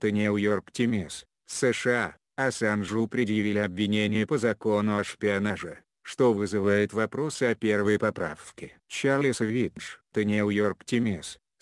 The New York США, Ассанжу предъявили обвинение по закону о шпионаже, что вызывает вопросы о первой поправке. Чарли Савидж, The New York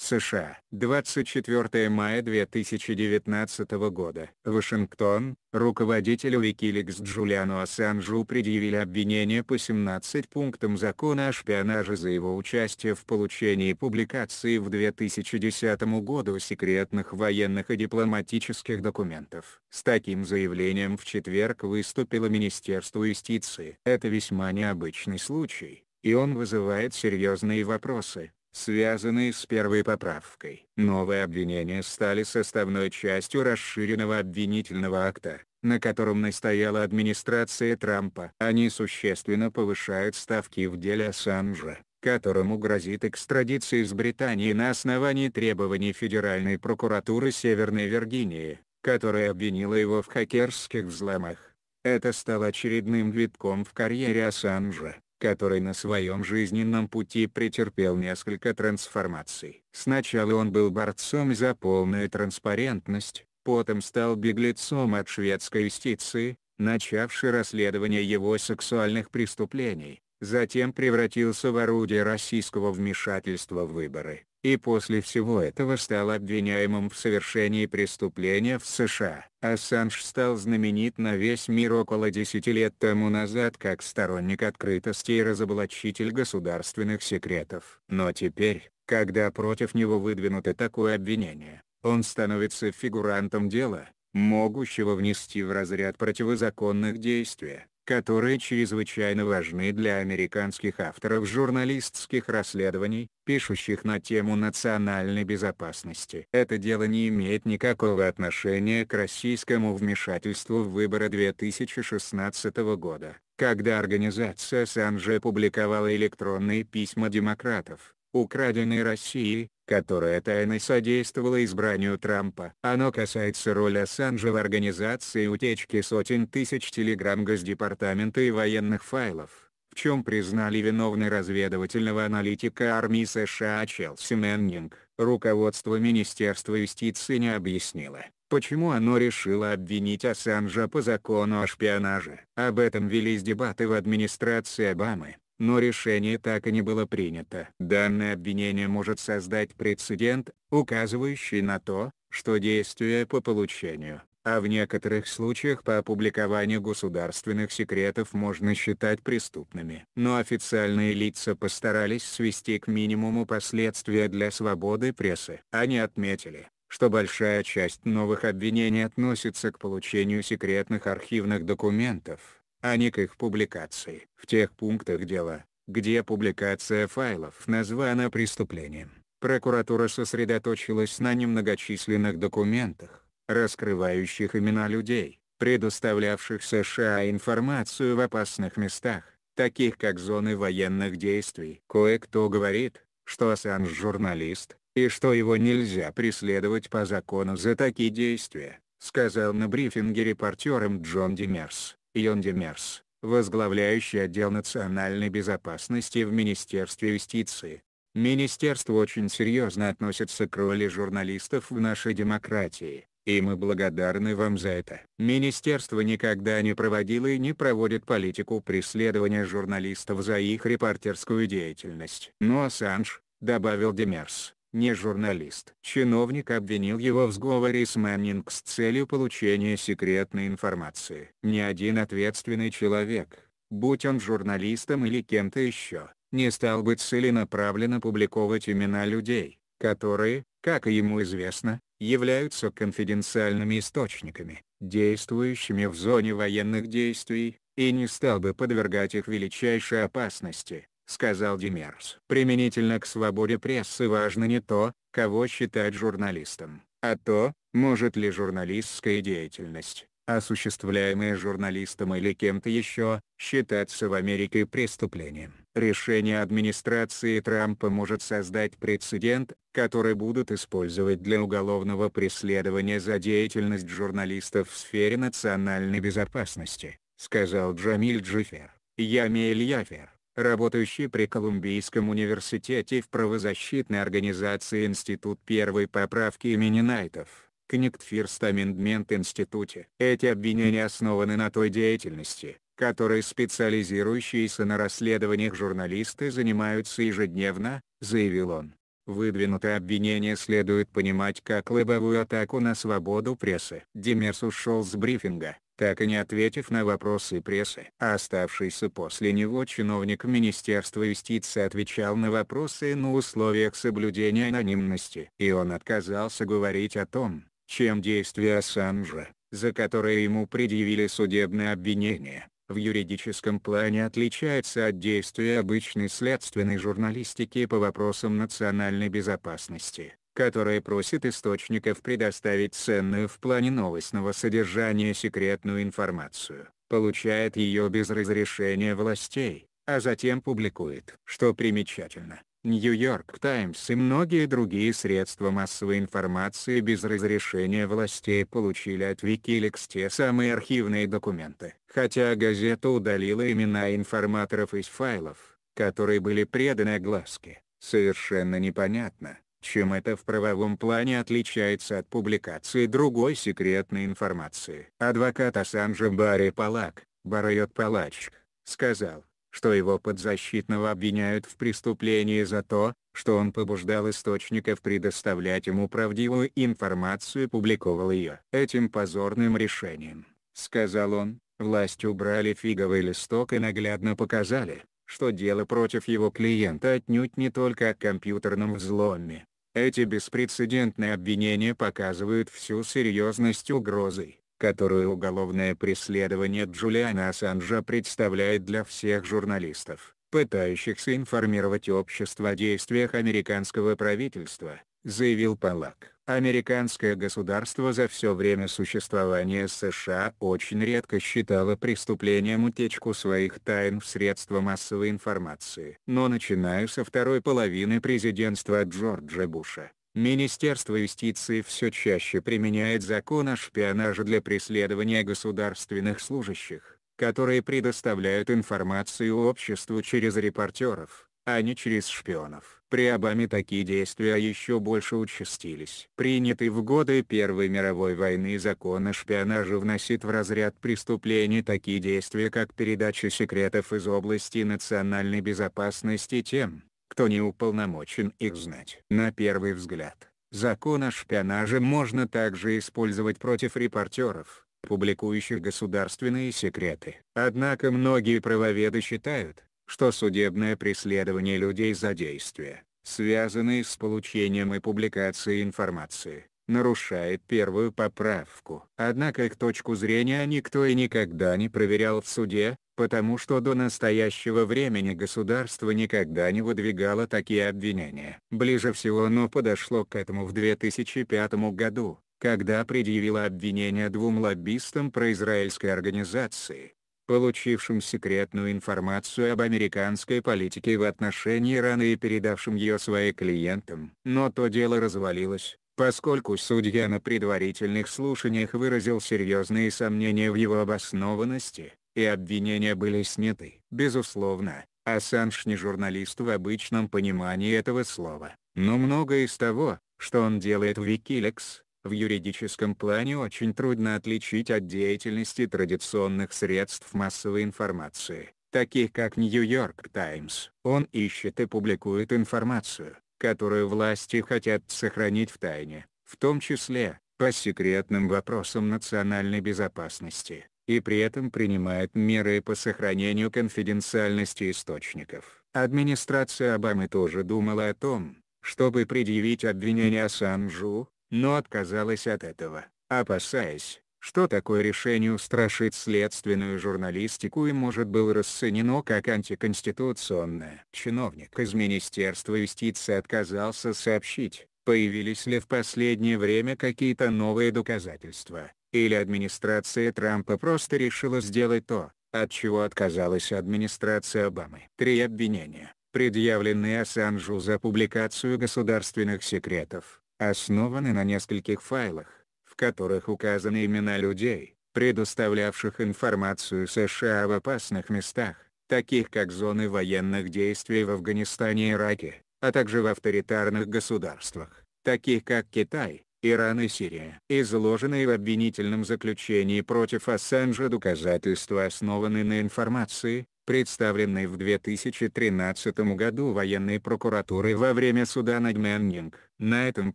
США. 24 мая 2019 года. Вашингтон. Руководителю Wikileaks Джулиану Ассанжу предъявили обвинение по 17 пунктам закона о шпионаже за его участие в получении публикации в 2010 году секретных военных и дипломатических документов. С таким заявлением в четверг выступило Министерство юстиции. Это весьма необычный случай, и он вызывает серьезные вопросы связанные с первой поправкой. Новые обвинения стали составной частью расширенного обвинительного акта, на котором настояла администрация Трампа. Они существенно повышают ставки в деле Ассанжа, которому грозит экстрадиция из Британии на основании требований Федеральной прокуратуры Северной Виргинии, которая обвинила его в хакерских взломах. Это стало очередным витком в карьере Ассанжа, который на своем жизненном пути претерпел несколько трансформаций. Сначала он был борцом за полную транспарентность, потом стал беглецом от шведской юстиции, начавший расследование его сексуальных преступлений, затем превратился в орудие российского вмешательства в выборы и после всего этого стал обвиняемым в совершении преступления в США. Ассанж стал знаменит на весь мир около 10 лет тому назад как сторонник открытости и разоблачитель государственных секретов. Но теперь, когда против него выдвинуто такое обвинение, он становится фигурантом дела, могущего внести в разряд противозаконных действий которые чрезвычайно важны для американских авторов журналистских расследований, пишущих на тему национальной безопасности. Это дело не имеет никакого отношения к российскому вмешательству в выборы 2016 года, когда организация Санже публиковала электронные письма демократов, украденные Россией, которая тайно содействовала избранию Трампа. Оно касается роли Ассанжа в организации утечки сотен тысяч телеграмм Госдепартамента и военных файлов, в чем признали виновны разведывательного аналитика армии США Челси Меннинг. Руководство Министерства юстиции не объяснило, почему оно решило обвинить Ассанжа по закону о шпионаже. Об этом велись дебаты в администрации Обамы но решение так и не было принято. Данное обвинение может создать прецедент, указывающий на то, что действия по получению, а в некоторых случаях по опубликованию государственных секретов можно считать преступными. Но официальные лица постарались свести к минимуму последствия для свободы прессы. Они отметили, что большая часть новых обвинений относится к получению секретных архивных документов, а не к их публикации. В тех пунктах дела, где публикация файлов названа преступлением, прокуратура сосредоточилась на немногочисленных документах, раскрывающих имена людей, предоставлявших США информацию в опасных местах, таких как зоны военных действий. Кое-кто говорит, что Ассанж журналист, и что его нельзя преследовать по закону за такие действия, сказал на брифинге репортерам Джон Демерс. Йон Демерс, возглавляющий отдел национальной безопасности в Министерстве юстиции. Министерство очень серьезно относится к роли журналистов в нашей демократии, и мы благодарны вам за это. Министерство никогда не проводило и не проводит политику преследования журналистов за их репортерскую деятельность. Ну а Ассанж, добавил Демерс, не журналист. Чиновник обвинил его в сговоре с Мэннинг с целью получения секретной информации. Ни один ответственный человек, будь он журналистом или кем-то еще, не стал бы целенаправленно публиковать имена людей, которые, как ему известно, являются конфиденциальными источниками, действующими в зоне военных действий, и не стал бы подвергать их величайшей опасности сказал Демерс. Применительно к свободе прессы важно не то, кого считать журналистом, а то, может ли журналистская деятельность, осуществляемая журналистом или кем-то еще, считаться в Америке преступлением. Решение администрации Трампа может создать прецедент, который будут использовать для уголовного преследования за деятельность журналистов в сфере национальной безопасности, сказал Джамиль Джифер. Ямель Яфер работающий при Колумбийском университете в правозащитной организации Институт первой поправки имени Найтов, Connect First Amendment Институте. Эти обвинения основаны на той деятельности, которой специализирующиеся на расследованиях журналисты занимаются ежедневно, заявил он. Выдвинутое обвинение следует понимать как лобовую атаку на свободу прессы. Демерс ушел с брифинга, так и не ответив на вопросы прессы. А оставшийся после него чиновник Министерства юстиции отвечал на вопросы на условиях соблюдения анонимности. И он отказался говорить о том, чем действия Ассанжа, за которые ему предъявили судебное обвинение, в юридическом плане отличается от действия обычной следственной журналистики по вопросам национальной безопасности которая просит источников предоставить ценную в плане новостного содержания секретную информацию, получает ее без разрешения властей, а затем публикует. Что примечательно, Нью-Йорк Таймс и многие другие средства массовой информации без разрешения властей получили от Wikileaks те самые архивные документы. Хотя газета удалила имена информаторов из файлов, которые были преданы огласке, совершенно непонятно, чем это в правовом плане отличается от публикации другой секретной информации? Адвокат Ассанжа Барри Палак, Барайот Палач, сказал, что его подзащитного обвиняют в преступлении за то, что он побуждал источников предоставлять ему правдивую информацию и публиковал ее. Этим позорным решением, сказал он, власть убрали фиговый листок и наглядно показали, что дело против его клиента отнюдь не только о компьютерном взломе. Эти беспрецедентные обвинения показывают всю серьезность угрозы, которую уголовное преследование Джулиана Ассанжа представляет для всех журналистов, пытающихся информировать общество о действиях американского правительства, заявил Палак. Американское государство за все время существования США очень редко считало преступлением утечку своих тайн в средства массовой информации. Но начиная со второй половины президентства Джорджа Буша, Министерство юстиции все чаще применяет закон о шпионаже для преследования государственных служащих, которые предоставляют информацию обществу через репортеров а не через шпионов. При Обаме такие действия еще больше участились. Принятый в годы Первой мировой войны закон о шпионаже вносит в разряд преступлений такие действия как передача секретов из области национальной безопасности тем, кто не уполномочен их знать. На первый взгляд, закон о шпионаже можно также использовать против репортеров, публикующих государственные секреты. Однако многие правоведы считают, что судебное преследование людей за действия, связанные с получением и публикацией информации, нарушает первую поправку. Однако их точку зрения никто и никогда не проверял в суде, потому что до настоящего времени государство никогда не выдвигало такие обвинения. Ближе всего оно подошло к этому в 2005 году, когда предъявило обвинение двум лоббистам произраильской организации, получившим секретную информацию об американской политике в отношении Ирана и передавшим ее своим клиентам. Но то дело развалилось, поскольку судья на предварительных слушаниях выразил серьезные сомнения в его обоснованности, и обвинения были сняты. Безусловно, Ассанж не журналист в обычном понимании этого слова, но многое из того, что он делает в Wikileaks, в юридическом плане очень трудно отличить от деятельности традиционных средств массовой информации, таких как Нью-Йорк Таймс. Он ищет и публикует информацию, которую власти хотят сохранить в тайне, в том числе, по секретным вопросам национальной безопасности, и при этом принимает меры по сохранению конфиденциальности источников. Администрация Обамы тоже думала о том, чтобы предъявить обвинение Санжу, но отказалась от этого, опасаясь, что такое решение устрашит следственную журналистику и может было расценено как антиконституционное. Чиновник из Министерства юстиции отказался сообщить, появились ли в последнее время какие-то новые доказательства, или администрация Трампа просто решила сделать то, от чего отказалась администрация Обамы. Три обвинения, предъявленные Ассанжу за публикацию государственных секретов, основаны на нескольких файлах, в которых указаны имена людей, предоставлявших информацию США в опасных местах, таких как зоны военных действий в Афганистане и Ираке, а также в авторитарных государствах, таких как Китай, Иран и Сирия. Изложенные в обвинительном заключении против Ассанжа доказательства основаны на информации, представленный в 2013 году военной прокуратурой во время суда над Мэннинг. На этом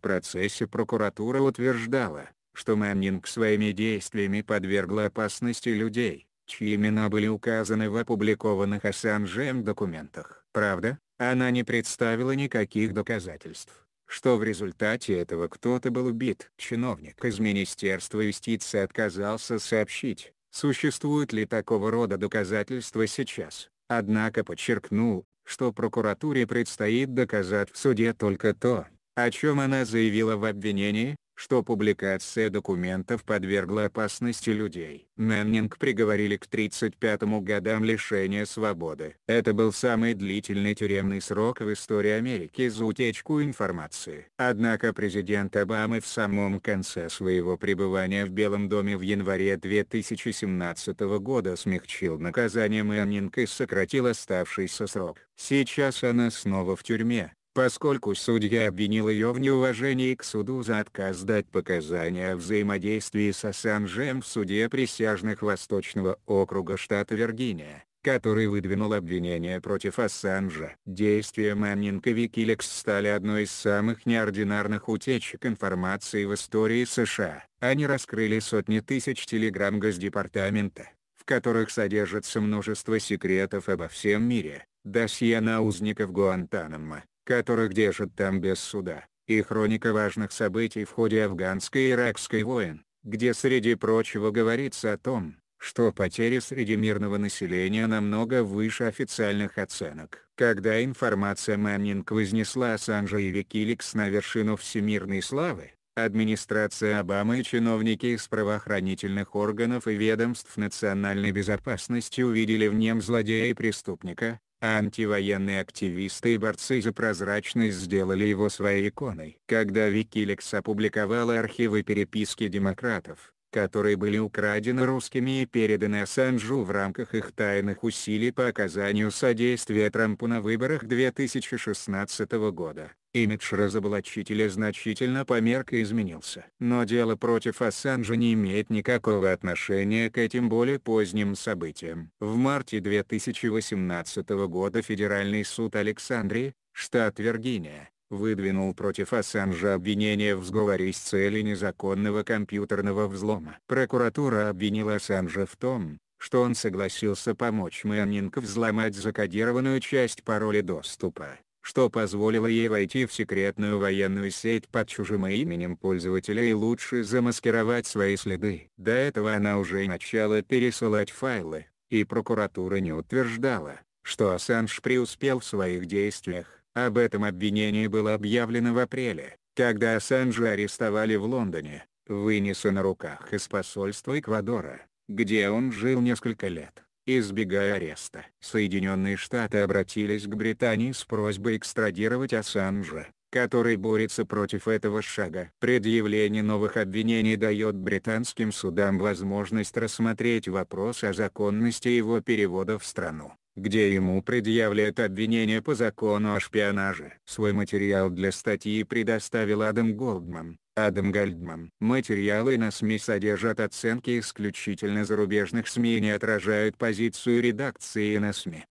процессе прокуратура утверждала, что Мэннинг своими действиями подвергла опасности людей, чьи имена были указаны в опубликованных Ассанжем документах. Правда, она не представила никаких доказательств, что в результате этого кто-то был убит. Чиновник из Министерства юстиции отказался сообщить, Существуют ли такого рода доказательства сейчас, однако подчеркнул, что прокуратуре предстоит доказать в суде только то, о чем она заявила в обвинении, что публикация документов подвергла опасности людей. Нэннинг приговорили к 35 годам лишения свободы. Это был самый длительный тюремный срок в истории Америки за утечку информации. Однако президент Обамы в самом конце своего пребывания в Белом доме в январе 2017 года смягчил наказание Мэннинг и сократил оставшийся срок. Сейчас она снова в тюрьме, поскольку судья обвинил ее в неуважении к суду за отказ дать показания о взаимодействии с Ассанжем в суде присяжных Восточного округа штата Виргиния, который выдвинул обвинение против Ассанжа. Действия Маннинг и Викилекс стали одной из самых неординарных утечек информации в истории США. Они раскрыли сотни тысяч телеграмм Госдепартамента, в которых содержится множество секретов обо всем мире, досье на узников Гуантанамо, которых держат там без суда, и хроника важных событий в ходе афганской и иракской войн, где среди прочего говорится о том, что потери среди мирного населения намного выше официальных оценок. Когда информация Мэннинг вознесла Ассанжа и Викиликс на вершину всемирной славы, администрация Обамы и чиновники из правоохранительных органов и ведомств национальной безопасности увидели в нем злодея и преступника, антивоенные активисты и борцы за прозрачность сделали его своей иконой. Когда Wikileaks опубликовала архивы переписки демократов, которые были украдены русскими и переданы Ассанжу в рамках их тайных усилий по оказанию содействия Трампу на выборах 2016 года. Имидж разоблачителя значительно померк и изменился. Но дело против Ассанжа не имеет никакого отношения к этим более поздним событиям. В марте 2018 года Федеральный суд Александрии, штат Виргиния, выдвинул против Ассанжа обвинение в сговоре с целью незаконного компьютерного взлома. Прокуратура обвинила Ассанжа в том, что он согласился помочь Мэннинг взломать закодированную часть пароля доступа, что позволило ей войти в секретную военную сеть под чужим именем пользователя и лучше замаскировать свои следы. До этого она уже начала пересылать файлы, и прокуратура не утверждала, что Ассанж преуспел в своих действиях. Об этом обвинении было объявлено в апреле, когда Ассанжа арестовали в Лондоне, вынеся на руках из посольства Эквадора, где он жил несколько лет. Избегая ареста, Соединенные Штаты обратились к Британии с просьбой экстрадировать Ассанжа, который борется против этого шага. Предъявление новых обвинений дает британским судам возможность рассмотреть вопрос о законности его перевода в страну, где ему предъявляют обвинение по закону о шпионаже. Свой материал для статьи предоставил Адам Голдман. Адам Гольдман. Материалы на СМИ содержат оценки исключительно зарубежных СМИ и не отражают позицию редакции на СМИ.